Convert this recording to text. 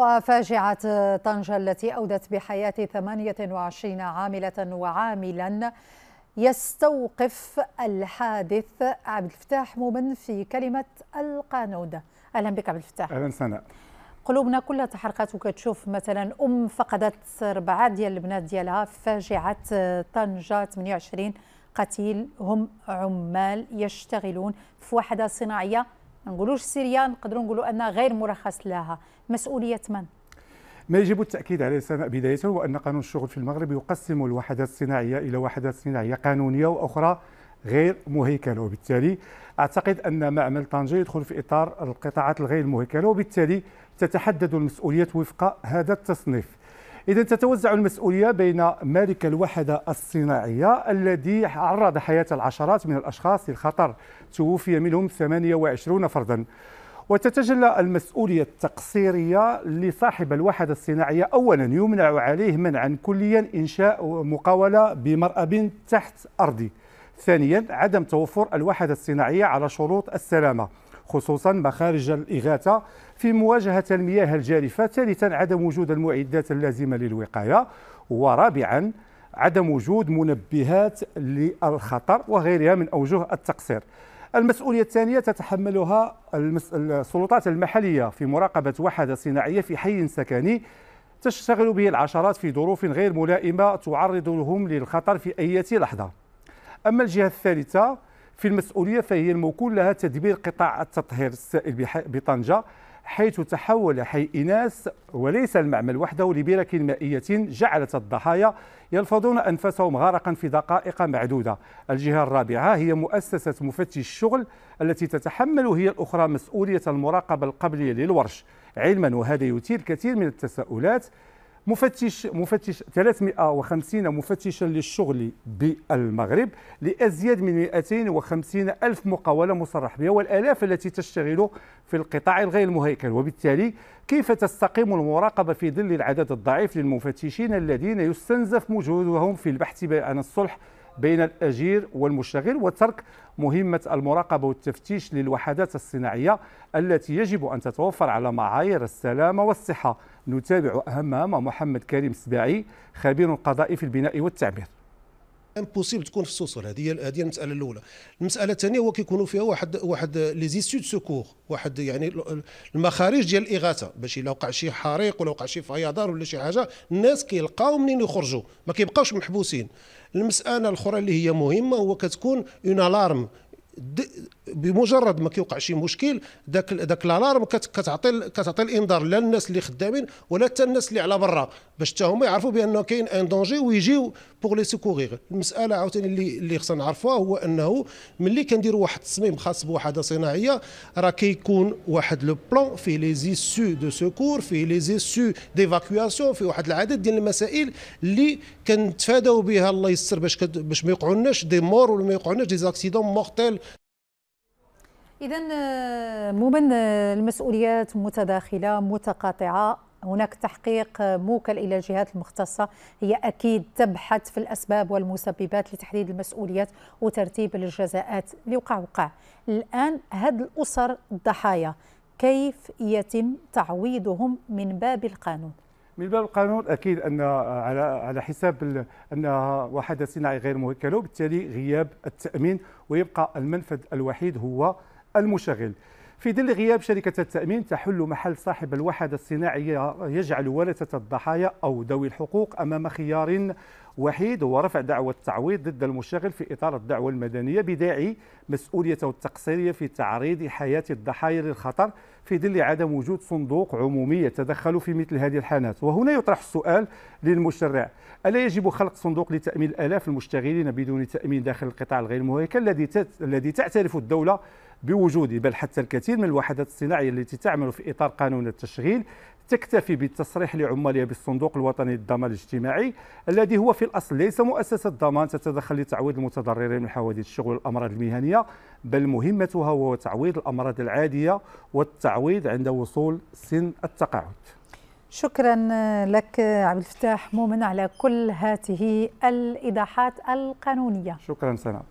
وفاجعة طنجة التي أودت بحياة 28 عاملة وعاملا يستوقف الحادث عبد الفتاح مؤمن في كلمة القانون أهلا بك عبد الفتاح أهلا سناء قلوبنا كلها تحرقت وكتشوف مثلا أم فقدت أربعة ديال البنات ديالها في فاجعة طنجة 28 قتيل هم عمال يشتغلون في وحدة صناعية ما نقولوش سوريا نقدروا نقولوا انها غير مرخص لها مسؤوليه من ما يجب التأكيد عليه سناء بداية هو أن قانون الشغل في المغرب يقسم الوحدات الصناعية إلى وحدات صناعية قانونية وأخرى غير مهيكلة وبالتالي أعتقد أن معمل طنجة يدخل في إطار القطاعات الغير مهيكلة وبالتالي تتحدد المسؤوليات وفق هذا التصنيف إذا تتوزع المسؤولية بين مالك الوحدة الصناعية الذي عرض حياة العشرات من الأشخاص للخطر توفي منهم 28 فردا وتتجلى المسؤولية التقصيرية لصاحب الوحدة الصناعية أولا يمنع عليه منعا كليا إنشاء مقاولة بمرأب تحت أرضي ثانيا عدم توفر الوحدة الصناعية على شروط السلامة خصوصا مخارج الإغاثة في مواجهة المياه الجارفة ثالثا عدم وجود المعدات اللازمة للوقاية ورابعا عدم وجود منبهات للخطر وغيرها من أوجه التقصير المسؤولية الثانية تتحملها السلطات المحلية في مراقبة وحدة صناعية في حي سكني تشتغل به العشرات في ظروف غير ملائمة تعرضهم للخطر في أي لحظة أما الجهة الثالثة في المسؤولية فهي الموكول لها تدبير قطاع التطهير السائل بطنجة حيث تحول حي إناس وليس المعمل وحده لبرك مائية جعلت الضحايا يلفظون أنفسهم غرقا في دقائق معدودة الجهة الرابعة هي مؤسسة مفتش الشغل التي تتحمل هي الأخرى مسؤولية المراقبة القبلية للورش علما وهذا يثير الكثير من التساؤلات مفتش مفتش 350 مفتشا للشغل بالمغرب لازيد من 250 الف مقاوله مصرح بها والالاف التي تشتغل في القطاع الغير المهيكل وبالتالي كيف تستقيم المراقبه في ظل العدد الضعيف للمفتشين الذين يستنزف مجهودهم في البحث عن الصلح بين الأجير والمشتغل وترك مهمة المراقبة والتفتيش للوحدات الصناعية التي يجب أن تتوفر على معايير السلامة والصحة نتابع أهمها مع محمد كريم السباعي خبير قضائي في البناء والتعمير امبوسيبل تكون في السوسول هذه هذه المساله الاولى المساله الثانيه هو كيكونوا فيها واحد واحد لي زيسود سكور واحد يعني المخارج ديال الاغاثه باش الا وقع شي حريق ولا وقع شي فيضان ولا شي حاجه الناس كيلقاو منين يخرجوا ما كيبقاوش محبوسين المساله الاخرى اللي هي مهمه هو كتكون اون الارم بمجرد ما كيوقع شي مشكل داك داك الالارم كتعطي كتعطي الانذار لا للناس اللي خدامين ولا حتى الناس اللي على برا باش حتى هما يعرفوا بان كاين ان دونجي ويجيو بوغ لي سيكوغيغ المساله عاوتاني اللي اللي خصنا نعرفوها هو انه ملي كنديروا واحد التصميم خاص بوحده صناعيه راه كيكون واحد لو بلان فيه لي زيسو دو سكور فيه لي زيسو ديفاكواسيون فيه واحد العدد ديال المسائل اللي كنتفاداو بها الله يستر باش باش ما يوقعولناش دي مور ولا ما يوقعولناش دي زاكسيدون مورتيل إذا آه، عموما آه، المسؤوليات متداخلة متقاطعة هناك تحقيق آه، موكل إلى الجهات المختصة هي أكيد تبحث في الأسباب والمسببات لتحديد المسؤوليات وترتيب الجزاءات لوقع وقع الآن هاد الأسر الضحايا كيف يتم تعويضهم من باب القانون؟ من باب القانون اكيد ان على على حساب انها واحد صناعي غير موكل وبالتالي غياب التامين ويبقى المنفذ الوحيد هو المشغل في ظل غياب شركة التأمين تحل محل صاحب الوحدة الصناعية يجعل ورثة الضحايا أو ذوي الحقوق أمام خيار وحيد هو رفع دعوى التعويض ضد المشغل في إطار الدعوة المدنية بداعي مسؤوليته التقصيرية في تعريض حياة الضحايا للخطر في ظل عدم وجود صندوق عمومي يتدخل في مثل هذه الحالات وهنا يطرح السؤال للمشرع ألا يجب خلق صندوق لتأمين آلاف المشتغلين بدون تأمين داخل القطاع الغير مهيكل الذي الذي تعترف الدولة بوجودي بل حتى الكثير من الوحدات الصناعية التي تعمل في إطار قانون التشغيل تكتفي بالتصريح لعمالها بالصندوق الوطني للضمان الاجتماعي الذي هو في الأصل ليس مؤسسة ضمان تتدخل لتعويض المتضررين من حوادث الشغل والأمراض المهنية بل مهمتها هو تعويض الأمراض العادية والتعويض عند وصول سن التقاعد شكرا لك عبد الفتاح مؤمن على كل هاته الايضاحات القانونيه شكرا سلام